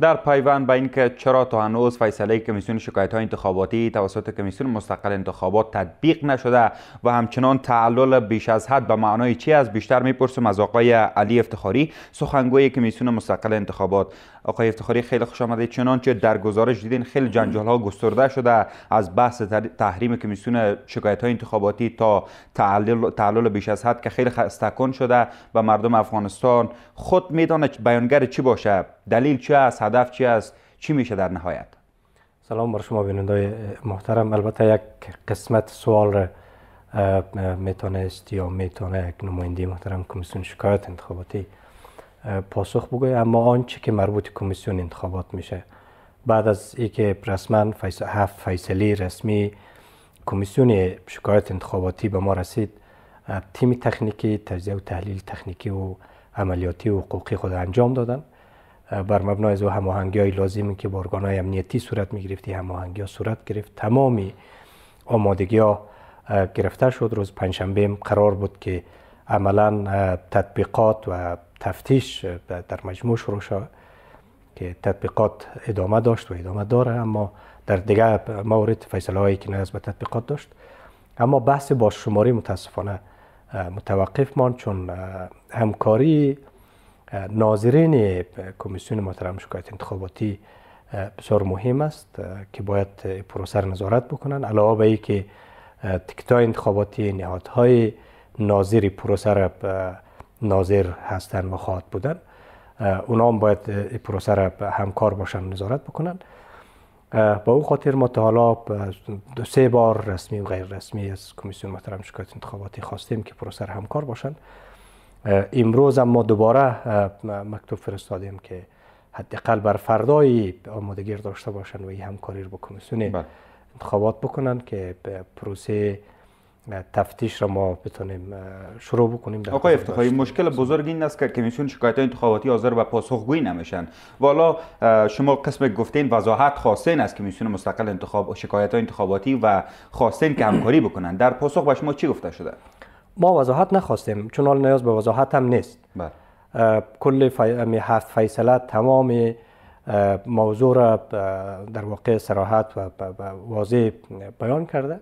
در پیوند به اینکه چرا تا هنوز فیصله کمیسیون شکایت های انتخاباتی توسط کمیسیون مستقل انتخابات تطبیق نشده و همچنان تعلل بیش از حد به معنای چی از بیشتر میپرسم از آقای علی افتخاری سخنگوی کمیسیون مستقل انتخابات آقای افتخاری خیلی خوش چنان چنانچه در گزارش دیدین خیلی جنجال ها گسترده شده از بحث تحریم کمیسیون شکایت های انتخاباتی تا تعلل, تعلل بیش از حد که خیلی خستکن شده و مردم افغانستان خود میدانه بیانگر چی باشه دلیل چ است هدف چی است چی میشه در نهایت سلام بر شما بیننده محترم البته یک قسمت سوال را میتونست یا میتونه یک نماینده محترم کمیسیون شکایت انتخاباتی پاسخ بگوی اما آنچه که مربوط کمیسیون انتخابات میشه بعد از اینکه رسما فیص... هفت فیصله رسمی کمیسیون شکایت انتخاباتی به ما رسید تیم تکنیکی تجزیه و تحلیل تکنیکی و عملیاتی و حقوقی خود انجام دادن بر مبنای و هماهنگی های لازمی که با ارگان های امنیتی صورت می گرفتی هماهنگی ها صورت گرفت تمامی آمادگی ها گرفته شد روز پنجشنبه قرار بود که عملا تطبیقات و تفتیش در مجموع شروع شد که تطبیقات ادامه داشت و ادامه داره اما در دیگر مورد فیصله هایی که نیاز به تطبیقات داشت اما بحث شماری متاسفانه متوقف ماند چون همکاری ناظرین کمیسیون محترم شکایت انتخاباتی بسیار مهم است که باید پروسه نظارت بکنن علاوه به که تکتا انتخاباتی نهادهای ناظر پروسه را ناظر هستند و خواهد بودن اونا هم باید پروسه را همکار باشن نظارت بکنن با او خاطر ما تا حالا دو سه بار رسمی و غیر رسمی از کمیسیون محترم شکایت انتخاباتی خواستیم که پروسه را همکار باشند امروز هم ما دوباره مکتوب فرستادیم که حداقل بر فردای آمادگیر داشته باشن و این همکاری رو با کمیسیون بله. انتخابات بکنن که پروسه تفتیش را ما بتونیم شروع بکنیم در آقای افتخاری مشکل بزرگ این است که کمیسیون شکایت انتخاباتی حاضر به پاسخگویی نمیشن والا شما قسم گفتین وضاحت خواستین از کمیسیون مستقل انتخاب شکایت انتخاباتی و خواستین که همکاری بکنن در پاسخ به شما چی گفته شده ما وضاحت نخواستیم چون حال نیاز به وضاحت هم نیست بله. کل فی... هفت فیصله تمام موضوع را در واقع سراحت و واضح بیان کرده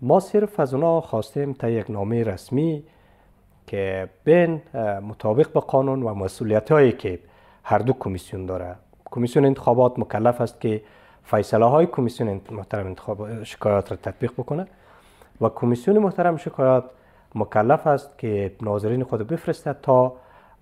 ما صرف از اونا خواستیم تا یک نامه رسمی که بین مطابق به قانون و مسئولیت هایی که هر دو کمیسیون داره کمیسیون انتخابات مکلف است که فیصله های کمیسیون محترم انتخاب شکایات را تطبیق بکنه و کمیسیون محترم شکایات مکلف است که ناظرین خود بفرستد تا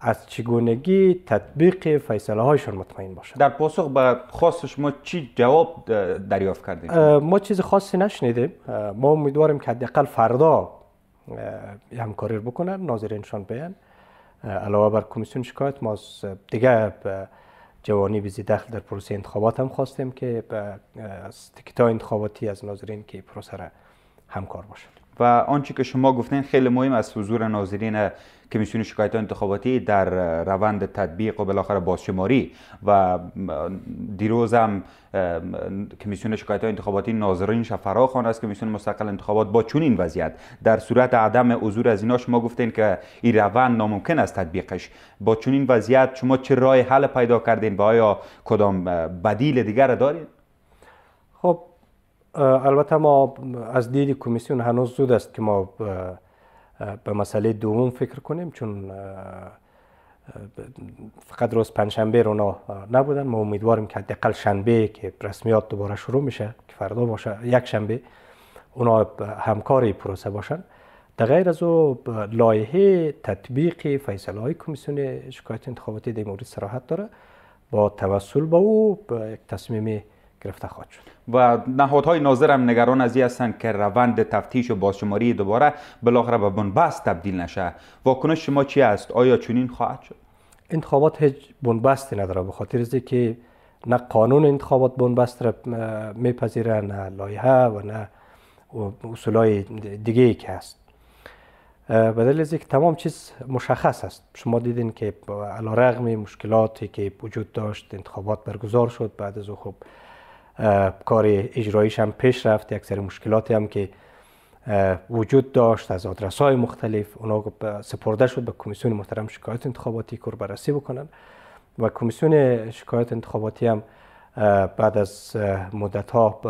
از چگونگی تطبیق فیصله هایشان مطمئن باشد در پاسخ به خواست شما چی جواب دریافت کردیم؟ ما چیز خاصی نشنیدیم ما امیدواریم که حداقل فردا همکاری بکنن ناظرینشان بیان علاوه بر کمیسیون شکایت ما از دیگه جوانی بیزی دخل در پروسه انتخابات هم خواستیم که از تکیتا انتخاباتی از ناظرین که پروسه را همکار باشد و آنچه که شما گفتین خیلی مهم از حضور ناظرین کمیسیون شکایت انتخاباتی در روند تطبیق و بالاخره بازشماری و دیروز هم کمیسیون شکایت انتخاباتی ناظرینش فرا است کمیسیون مستقل انتخابات با چنین وضعیت در صورت عدم حضور از اینا شما گفتین که این روند ناممکن است تطبیقش با چنین وضعیت شما چه راه حل پیدا کردین و آیا کدام بدیل دیگر دارین خب البته ما از دید کمیسیون هنوز زود است که ما به مسئله دوم فکر کنیم چون فقط روز پنجشنبه رو نبودن ما امیدواریم که حداقل شنبه که رسمیات دوباره شروع میشه که فردا باشه یک شنبه اونا همکاری پروسه باشن در غیر از او لایحه تطبیق فیصله های کمیسیون شکایت انتخاباتی در مورد سراحت داره با توسل با او یک تصمیمی گرفته خواهد شد و نهادهای ناظر هم نگران از هستند که روند تفتیش و بازشماری دوباره بالاخره به بنبست تبدیل نشه واکنش شما چی است آیا چنین خواهد شد انتخابات هیچ بنبستی نداره به خاطر که نه قانون انتخابات بنبست را میپذیره نه لایحه و نه اصولای دیگه ای که هست بدل از اینکه تمام چیز مشخص است شما دیدین که علا رغم مشکلاتی که وجود داشت انتخابات برگزار شد بعد از کار اجرایش هم پیش رفت یک سری مشکلاتی هم که وجود داشت از آدرس های مختلف اونا سپرده شد به کمیسیون محترم شکایت انتخاباتی کور بررسی بکنن و کمیسیون شکایت انتخاباتی هم بعد از مدت ها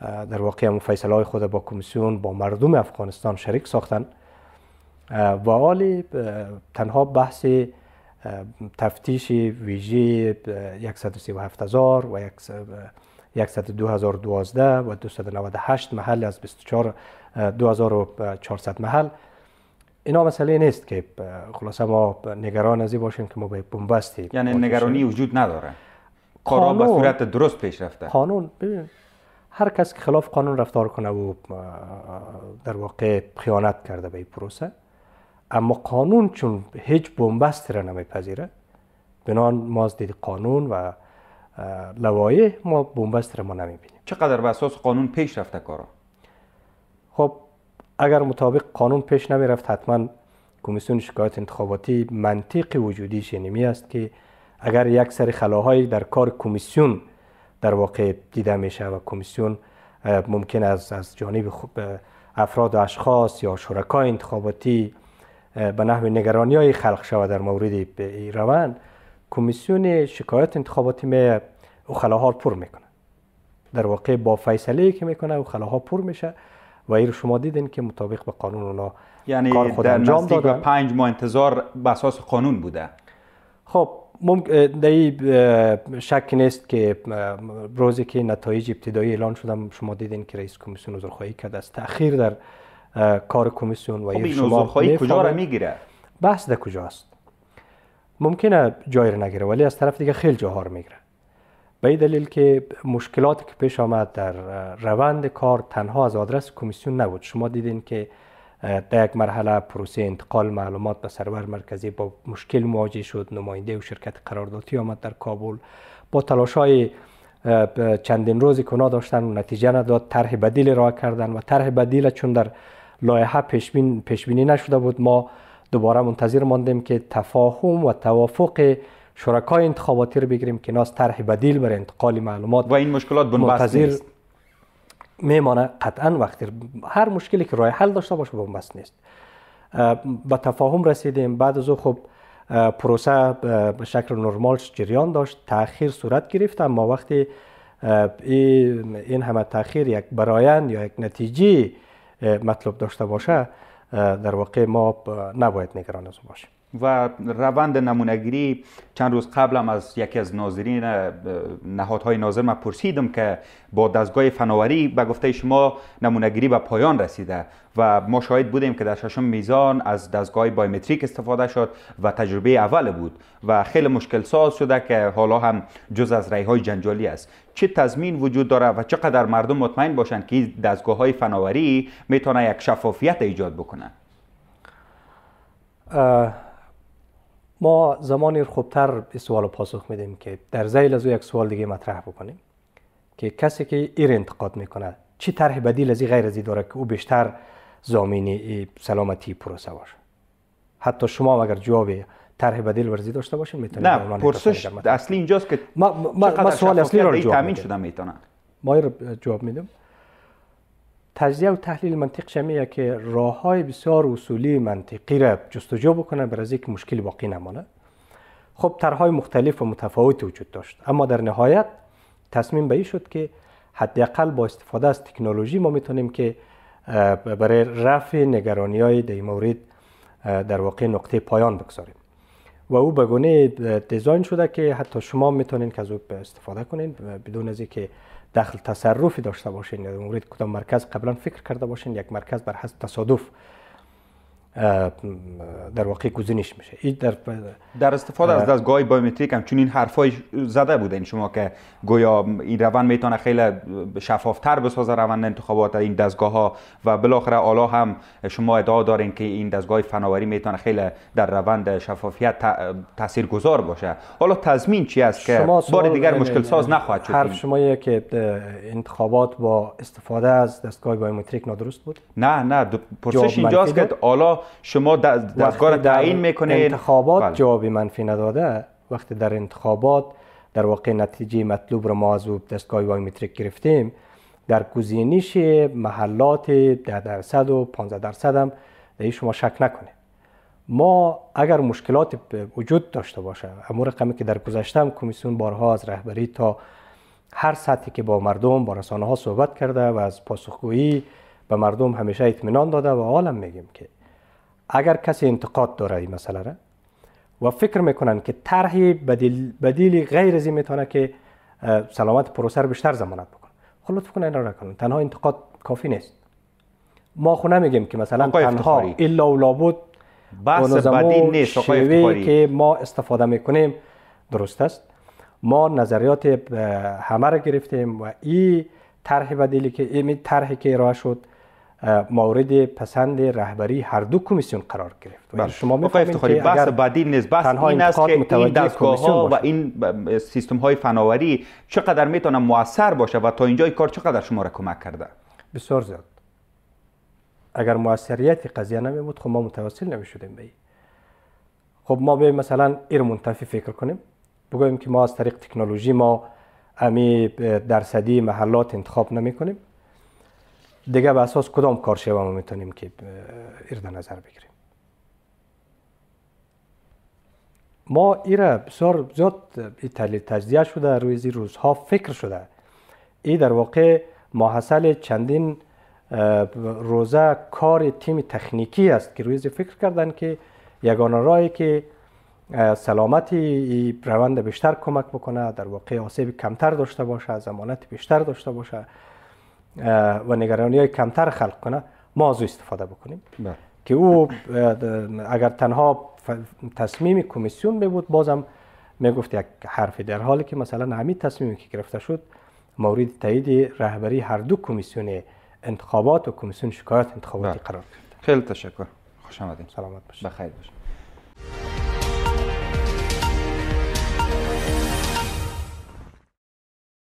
در واقع هم فیصله های خود با کمیسیون با مردم افغانستان شریک ساختن و حالی تنها بحث تفتیش ویژه 137 هزار و یک 102012 و 298 محل از 24 2400 محل اینا مسئله نیست که خلاصه ما نگران ازی باشیم که ما به بنبستی یعنی نگرانی وجود نداره کارا به صورت درست پیش رفته قانون ببین هر کس که خلاف قانون رفتار کنه و در واقع خیانت کرده به این پروسه اما قانون چون هیچ بمبستی را نمیپذیره بنان ما دید قانون و لوایح ما بنبست را ما نمیبینیم چقدر به اساس قانون پیش رفته کارا خب اگر مطابق قانون پیش نمی حتما کمیسیون شکایت انتخاباتی منطقی وجودی شنیمی است که اگر یک سری خلاهایی در کار کمیسیون در واقع دیده میشه و کمیسیون ممکن است از جانب افراد و اشخاص یا شرکای انتخاباتی به نحو نگرانی های خلق شود در مورد روند کمیسیون شکایت انتخاباتی می خلاها پر میکنه در واقع با فیصله که میکنه خلاها پر میشه و این شما دیدین که مطابق به قانون اونا یعنی کار خود در انجام دادن پنج ماه انتظار به اساس قانون بوده خب ممکن در شک نیست که روزی که نتایج ابتدایی اعلان شدم شما دیدین که رئیس کمیسیون عذرخواهی کرده است تاخیر در کار کمیسیون و خب شما کجا را میگیره بحث کجاست ممکنه جای رو نگیره ولی از طرف دیگه خیلی جهار میگره به این دلیل که مشکلاتی که پیش آمد در روند کار تنها از آدرس کمیسیون نبود شما دیدین که در یک مرحله پروسه انتقال معلومات به سرور مرکزی با مشکل مواجه شد نماینده و شرکت قراردادی آمد در کابل با تلاش های چندین روزی کنا داشتن و نتیجه نداد طرح بدیل را کردن و طرح بدیل چون در لایحه پیش نشده بود ما دوباره منتظر ماندیم که تفاهم و توافق شرکای انتخاباتی رو بگیریم که ناس طرح بدیل برای انتقال معلومات و این مشکلات منتظر میمانه قطعا وقتی هر مشکلی که راه حل داشته باشه بنبست نیست به تفاهم رسیدیم بعد از او خب پروسه به شکل نرمال جریان داشت تاخیر صورت گرفت اما وقتی این همه تاخیر یک برایند یا یک نتیجه مطلوب داشته باشه در واقع ما نباید نگران از باشیم و روند نمونگیری چند روز قبل هم از یکی از ناظرین نهادهای ناظر من پرسیدم که با دستگاه فناوری به گفته شما نمونگیری به پایان رسیده و ما شاهد بودیم که در ششم میزان از دستگاه بایومتریک استفاده شد و تجربه اول بود و خیلی مشکل ساز شده که حالا هم جز از رای های جنجالی است چه تضمین وجود داره و چقدر مردم مطمئن باشند که دستگاه های فناوری میتونه یک شفافیت ایجاد بکنه ما زمانی خوبتر سوال پاسخ میدیم که در زیل از او یک سوال دیگه مطرح بکنیم که کسی که ایر انتقاد میکنه چی طرح بدیل از غیر از داره که او بیشتر زامین سلامتی پروسه باشه حتی شما اگر جواب طرح بدیل ورزی داشته باشین میتونید نه پرسش اصلی اینجاست که ما, ما, ما سوال اصلی رو جواب شده میتونه ما جواب میدم تجزیه و تحلیل منطق شمیه که راه های بسیار اصولی منطقی را جستجو بکنه برای اینکه مشکل باقی نماند. خب طرحهای مختلف و متفاوتی وجود داشت اما در نهایت تصمیم به این شد که حداقل با استفاده از تکنولوژی ما میتونیم که برای رفع نگرانی های در مورد در واقع نقطه پایان بگذاریم و او به گونه دیزاین شده که حتی شما میتونید که از او استفاده کنین بدون از اینکه دخل تصرفی داشته باشین در یعنی مورد کدام مرکز قبلا فکر کرده باشین یک مرکز بر حسب تصادف در واقع گزینش میشه در در استفاده از دستگاه بایومتریک هم چون این حرفای زده بوده یعنی شما که گویا این روند میتونه خیلی شفافتر بسازه روند انتخابات این دستگاه ها و بالاخره الا هم شما ادعا دارین که این دستگاه فناوری میتونه خیلی در روند شفافیت گذار باشه حالا تضمین چی است که بار دیگر مشکل ساز نخواهد شد حرف شما که انتخابات با استفاده از دستگاه بایومتریک نادرست بود نه نه پرسش اینجاست که شما دستگاه تعیین میکنه انتخابات بله. جواب منفی نداده وقتی در انتخابات در واقع نتیجه مطلوب رو ما از دستگاه وایومتریک گرفتیم در گزینش محلات ده درصد و 15 درصد هم در شما شک نکنه. ما اگر مشکلات وجود داشته باشه امور رقمی که در گذشته کمیسیون بارها از رهبری تا هر سطحی که با مردم با رسانه ها صحبت کرده و از پاسخگویی به مردم همیشه اطمینان داده و عالم میگیم که اگر کسی انتقاد داره این مسئله را و فکر میکنن که طرح بدیل, غیر از میتونه که سلامت پروسه رو بیشتر ضمانت بکنه خب لطف کنن این را کنن تنها انتقاد کافی نیست ما خو نمیگیم که مثلا تنها الا و لابد بحث بدیل نیست شیوه که ما استفاده میکنیم درست است ما نظریات همه را گرفتیم و این طرح بدیلی که این طرحی که ارائه شد مورد پسند رهبری هر دو کمیسیون قرار گرفت و بله. شما میفهمید که بحث بعدی نیست بحث تنها این است که این دستگاه ها و این سیستم های فناوری چقدر میتونه موثر باشه و تا اینجای کار چقدر شما را کمک کرده بسیار زیاد اگر موثریت قضیه نمی بود خب ما متوسل نمی شدیم به خب ما به مثلا ایر منتفی فکر کنیم بگوییم که ما از طریق تکنولوژی ما امی درصدی محلات انتخاب نمی کنیم دیگه به اساس کدام کار هم ما میتونیم که ارد نظر بگیریم ما ایره بسیار زیاد ای تجزیه شده روی زی روزها فکر شده ای در واقع ماحصل چندین روزه کار تیم تکنیکی است که روی فکر کردن که یگانه رای که سلامتی روند بیشتر کمک بکنه در واقع آسیب کمتر داشته باشه زمانت بیشتر داشته باشه و نگرانی های کمتر خلق کنه ما از او استفاده بکنیم بله. که او اگر تنها تصمیم کمیسیون می بود بازم می گفت یک حرفی در حالی که مثلا همین تصمیمی که گرفته شد مورد تایید رهبری هر دو کمیسیون انتخابات و کمیسیون شکایات انتخاباتی بله. قرار گرفت خیلی تشکر خوش آمدید سلامت باشید بخیر باشید